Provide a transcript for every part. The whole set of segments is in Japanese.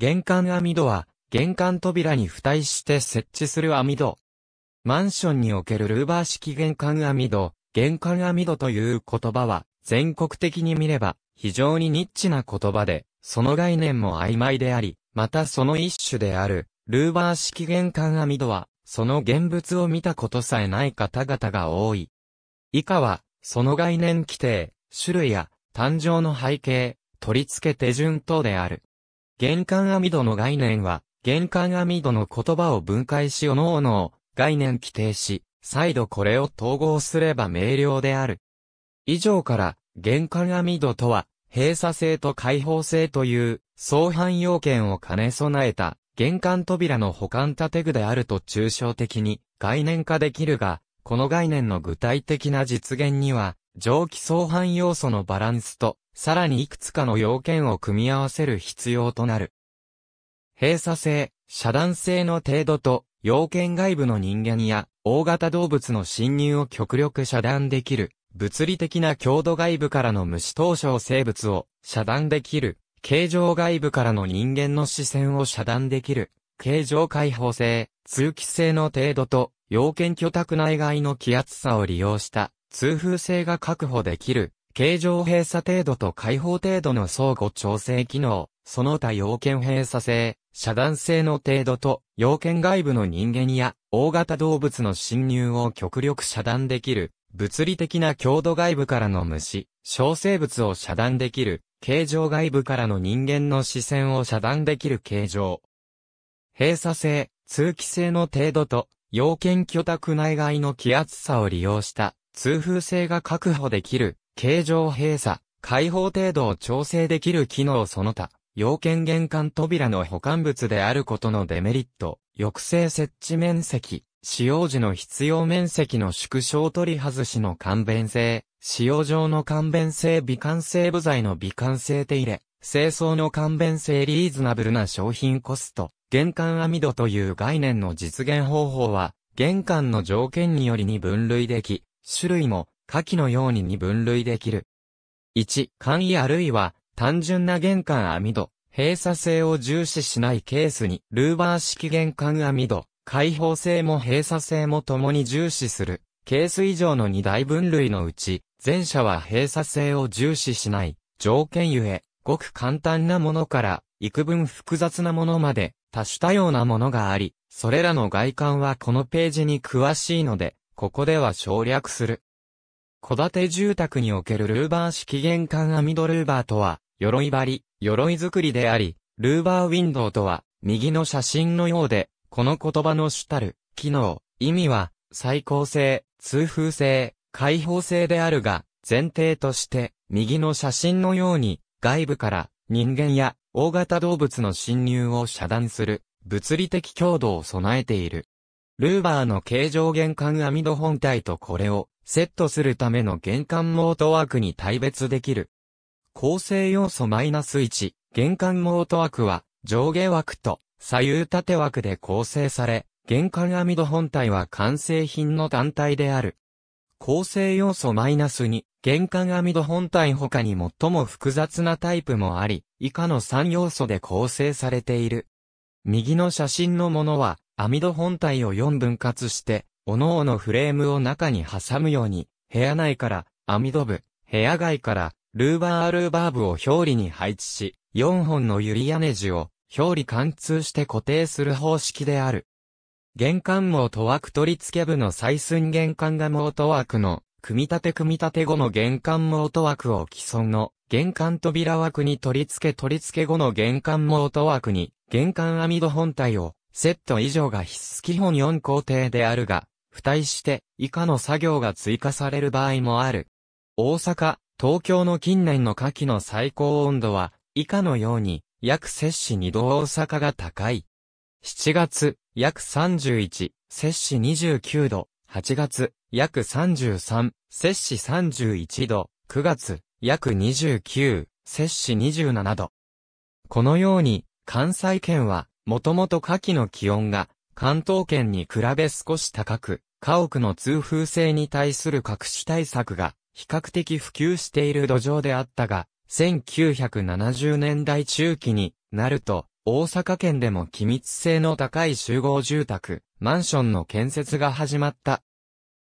玄関網戸は、玄関扉に付帯して設置する網戸。マンションにおけるルーバー式玄関網戸、玄関網戸という言葉は、全国的に見れば、非常にニッチな言葉で、その概念も曖昧であり、またその一種である、ルーバー式玄関網戸は、その現物を見たことさえない方々が多い。以下は、その概念規定、種類や、誕生の背景、取り付け手順等である。玄関網戸の概念は、玄関網戸の言葉を分解し、おのおの概念規定し、再度これを統合すれば明瞭である。以上から、玄関網戸とは、閉鎖性と開放性という、相反要件を兼ね備えた、玄関扉の保管建具であると抽象的に概念化できるが、この概念の具体的な実現には、蒸気相反要素のバランスとさらにいくつかの要件を組み合わせる必要となる。閉鎖性、遮断性の程度と、要件外部の人間や、大型動物の侵入を極力遮断できる、物理的な強度外部からの虫投症生物を遮断できる、形状外部からの人間の視線を遮断できる、形状開放性、通気性の程度と、要件居宅内外の気圧差を利用した、通風性が確保できる、形状閉鎖程度と開放程度の相互調整機能、その他要件閉鎖性、遮断性の程度と、要件外部の人間や大型動物の侵入を極力遮断できる、物理的な強度外部からの虫、小生物を遮断できる、形状外部からの人間の視線を遮断できる形状。閉鎖性、通気性の程度と、要件居宅内外の気圧差を利用した、通風性が確保できる、形状閉鎖、開放程度を調整できる機能その他、要件玄関扉の保管物であることのデメリット、抑制設置面積、使用時の必要面積の縮小取り外しの簡便性、使用上の簡便性美観性部材の美観性手入れ、清掃の簡便性リーズナブルな商品コスト、玄関網戸という概念の実現方法は、玄関の条件によりに分類でき、種類も、下記のように二分類できる。1、簡易あるいは、単純な玄関網戸、閉鎖性を重視しないケースに、ルーバー式玄関網戸、開放性も閉鎖性も共に重視する。ケース以上の2大分類のうち、前者は閉鎖性を重視しない。条件ゆえ、ごく簡単なものから、幾分複雑なものまで、多種多様なものがあり、それらの外観はこのページに詳しいので、ここでは省略する。戸建て住宅におけるルーバー式玄関網戸ルーバーとは、鎧張り、鎧作りであり、ルーバーウィンドウとは、右の写真のようで、この言葉の主たる、機能、意味は、最高性、通風性、開放性であるが、前提として、右の写真のように、外部から人間や大型動物の侵入を遮断する物理的強度を備えている。ルーバーの形状玄関網戸本体とこれをセットするための玄関モート枠に対別できる。構成要素マイナス -1、玄関モート枠は上下枠と左右縦枠で構成され、玄関網戸本体は完成品の単体である。構成要素マイナス -2、玄関網戸本体他に最も複雑なタイプもあり、以下の3要素で構成されている。右の写真のものは、網戸本体を4分割して、おのおのフレームを中に挟むように、部屋内から網戸部、部屋外からルーバールーバーブを表裏に配置し、4本のユ屋ネジを表裏貫通して固定する方式である。玄関網と枠取り付け部の採寸玄関が網と枠の、組み立て組み立て後の玄関網と枠を既存の、玄関扉枠に取り付け取り付け後の玄関網と枠に、玄関網戸本体を、セット以上が必須基本4工程であるが、付帯して以下の作業が追加される場合もある。大阪、東京の近年の夏季の最高温度は以下のように約摂氏2度大阪が高い。7月、約31、摂氏29度。8月、約33、摂氏31度。9月、約29、摂氏27度。このように、関西圏は、もともと夏季の気温が関東圏に比べ少し高く、家屋の通風性に対する各種対策が比較的普及している土壌であったが、1970年代中期になると、大阪県でも機密性の高い集合住宅、マンションの建設が始まった。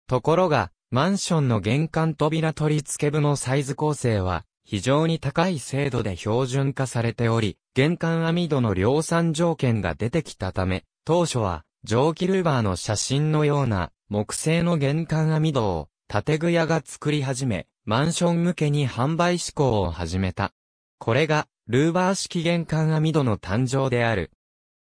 ところが、マンションの玄関扉取り付け部のサイズ構成は、非常に高い精度で標準化されており、玄関網戸の量産条件が出てきたため、当初は、蒸気ルーバーの写真のような、木製の玄関網戸を、建具屋が作り始め、マンション向けに販売志向を始めた。これが、ルーバー式玄関網戸の誕生である。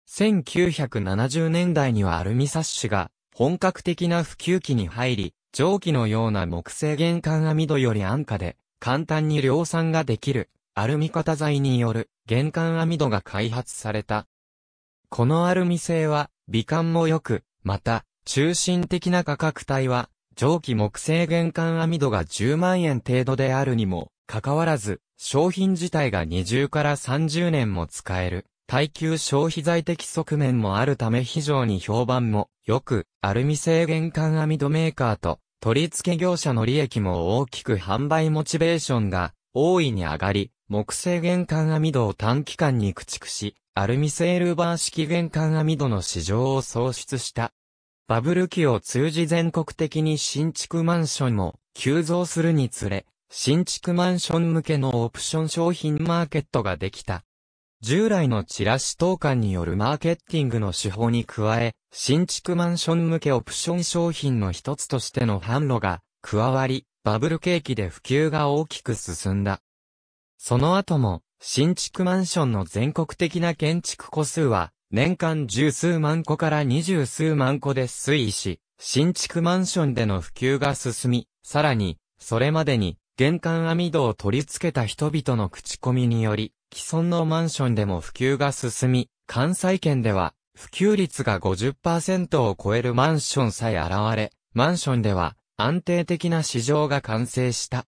1970年代にはアルミサッシが、本格的な普及期に入り、蒸気のような木製玄関網戸より安価で、簡単に量産ができる、アルミ型材による玄関網戸が開発された。このアルミ製は、美観も良く、また、中心的な価格帯は、蒸気木製玄関網戸が10万円程度であるにも、かかわらず、商品自体が20から30年も使える、耐久消費財的側面もあるため非常に評判も、よく、アルミ製玄関網戸メーカーと、取り付け業者の利益も大きく販売モチベーションが、大いに上がり、木製玄関網戸を短期間に駆逐し、アルミセールバー式玄関網戸の市場を創出した。バブル期を通じ全国的に新築マンションも急増するにつれ、新築マンション向けのオプション商品マーケットができた。従来のチラシ投函によるマーケティングの手法に加え、新築マンション向けオプション商品の一つとしての販路が加わり、バブル景気で普及が大きく進んだ。その後も新築マンションの全国的な建築個数は、年間十数万個から二十数万個で推移し、新築マンションでの普及が進み、さらに、それまでに、玄関網戸を取り付けた人々の口コミにより、既存のマンションでも普及が進み、関西圏では、普及率が50%を超えるマンションさえ現れ、マンションでは安定的な市場が完成した。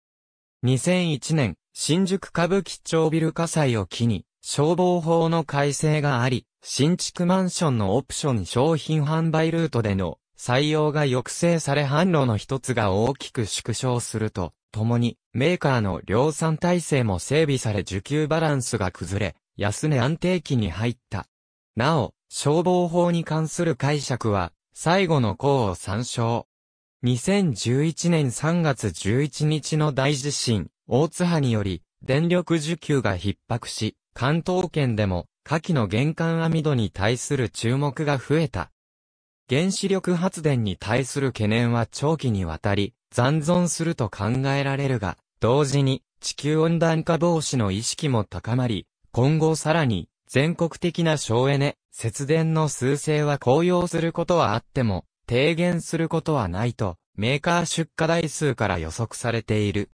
2001年、新宿歌舞伎町ビル火災を機に、消防法の改正があり、新築マンションのオプション商品販売ルートでの採用が抑制され販路の一つが大きく縮小すると、ともにメーカーの量産体制も整備され需給バランスが崩れ、安値安定期に入った。なお、消防法に関する解釈は、最後の項を参照。2011年3月11日の大地震、大津波により、電力需給が逼迫し、関東圏でも、下記の玄関網戸に対する注目が増えた。原子力発電に対する懸念は長期にわたり、残存すると考えられるが、同時に、地球温暖化防止の意識も高まり、今後さらに、全国的な省エネ、節電の数勢は高揚することはあっても、低減することはないと、メーカー出荷台数から予測されている。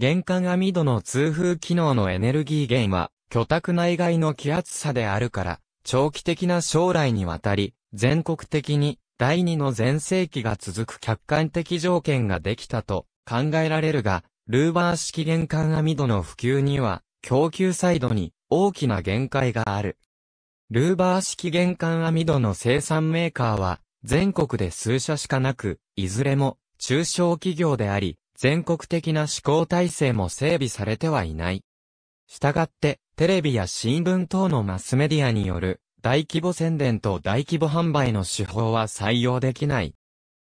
玄関網戸の通風機能のエネルギー源は、居宅内外の気圧差であるから、長期的な将来にわたり、全国的に第二の前世紀が続く客観的条件ができたと考えられるが、ルーバー式玄関網戸の普及には、供給サイドに大きな限界がある。ルーバー式玄関網戸の生産メーカーは、全国で数社しかなく、いずれも中小企業であり、全国的な思行体制も整備されてはいない。したがって、テレビや新聞等のマスメディアによる大規模宣伝と大規模販売の手法は採用できない。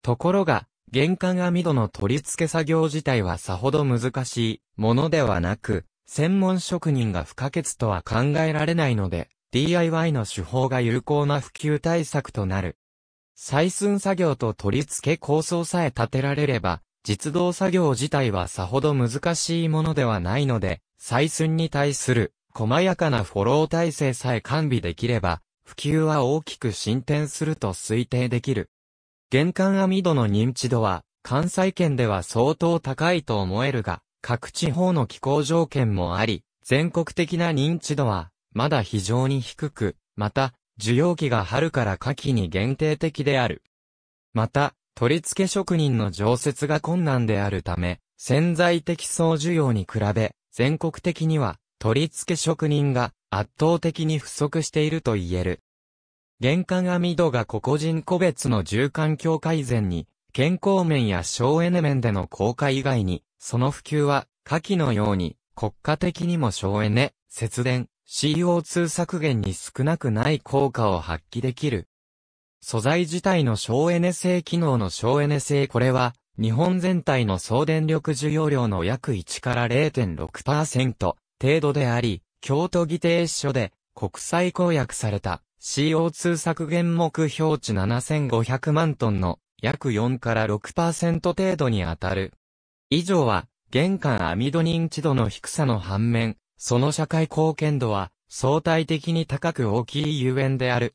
ところが、玄関網戸の取り付け作業自体はさほど難しいものではなく、専門職人が不可欠とは考えられないので、DIY の手法が有効な普及対策となる。採寸作業と取り付け構想さえ立てられれば、実動作業自体はさほど難しいものではないので、採寸に対する細やかなフォロー体制さえ完備できれば、普及は大きく進展すると推定できる。玄関網戸の認知度は、関西圏では相当高いと思えるが、各地方の気候条件もあり、全国的な認知度は、まだ非常に低く、また、需要期が春から夏季に限定的である。また、取り付け職人の常設が困難であるため、潜在的総需要に比べ、全国的には、取り付け職人が圧倒的に不足していると言える。玄関網戸が個々人個別の住環境改善に、健康面や省エネ面での効果以外に、その普及は、下記のように、国家的にも省エネ、節電、CO2 削減に少なくない効果を発揮できる素材自体の省エネ性機能の省エネ性これは、日本全体の総電力需要量の約1から0.6%程度であり、京都議定書で国際公約された CO2 削減目標値7500万トンの約4から6%程度に当たる。以上は、玄関アミド認知度の低さの反面、その社会貢献度は相対的に高く大きいゆえんである。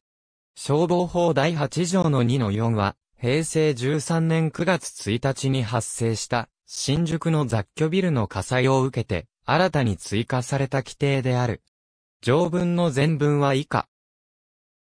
消防法第8条の2の4は、平成13年9月1日に発生した新宿の雑居ビルの火災を受けて、新たに追加された規定である。条文の全文は以下。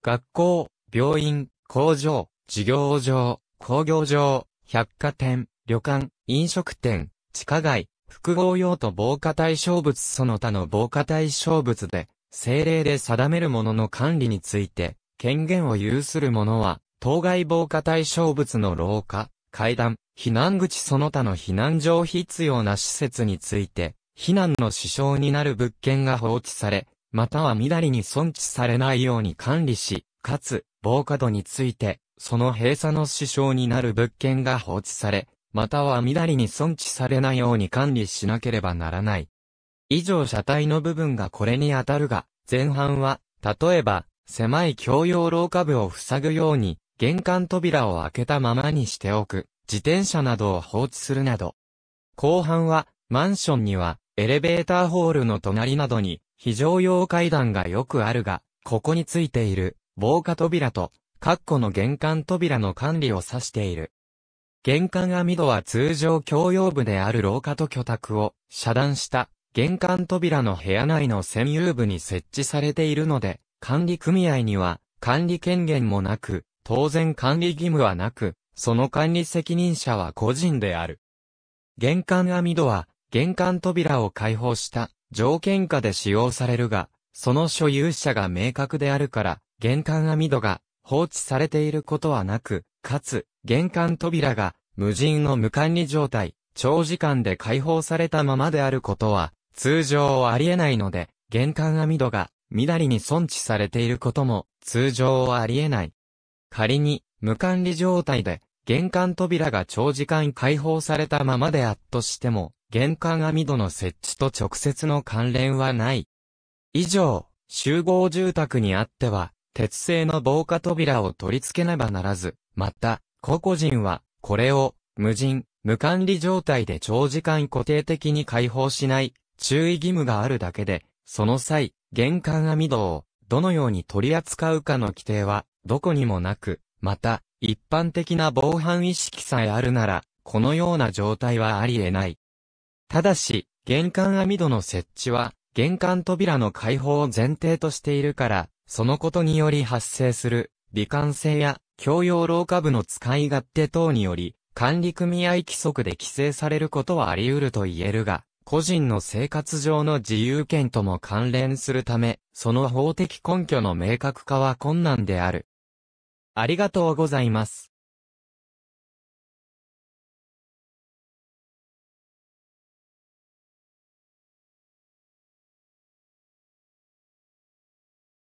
学校、病院、工場、事業場、工業場、百貨店、旅館、飲食店、地下街、複合用途防火対象物その他の防火対象物で、政令で定めるものの管理について、権限を有する者は、当該防火対象物の廊下、階段、避難口その他の避難を必要な施設について、避難の支障になる物件が放置され、またはみだりに損置されないように管理し、かつ、防火度について、その閉鎖の支障になる物件が放置され、またはみだりに損置されないように管理しなければならない。以上車体の部分がこれに当たるが、前半は、例えば、狭い共用廊下部を塞ぐように、玄関扉を開けたままにしておく、自転車などを放置するなど。後半は、マンションには、エレベーターホールの隣などに、非常用階段がよくあるが、ここについている、防火扉と、括弧の玄関扉の管理を指している。玄関網戸は通常共用部である廊下と居宅を遮断した玄関扉の部屋内の占有部に設置されているので、管理組合には、管理権限もなく、当然管理義務はなく、その管理責任者は個人である。玄関網戸は、玄関扉を開放した条件下で使用されるが、その所有者が明確であるから、玄関網戸が放置されていることはなく、かつ、玄関扉が無人の無管理状態、長時間で開放されたままであることは、通常ありえないので、玄関網戸がみだりに損地されていることも通常はありえない。仮に無管理状態で玄関扉が長時間開放されたままであっとしても玄関網戸の設置と直接の関連はない。以上、集合住宅にあっては鉄製の防火扉を取り付けねばならず、また、個々人はこれを無人、無管理状態で長時間固定的に開放しない注意義務があるだけで、その際、玄関網戸をどのように取り扱うかの規定はどこにもなく、また、一般的な防犯意識さえあるなら、このような状態はあり得ない。ただし、玄関網戸の設置は、玄関扉の開放を前提としているから、そのことにより発生する、美観性や、共用廊下部の使い勝手等により、管理組合規則で規制されることはあり得ると言えるが、個人の生活上の自由権とも関連するため、その法的根拠の明確化は困難である。ありがとうございます。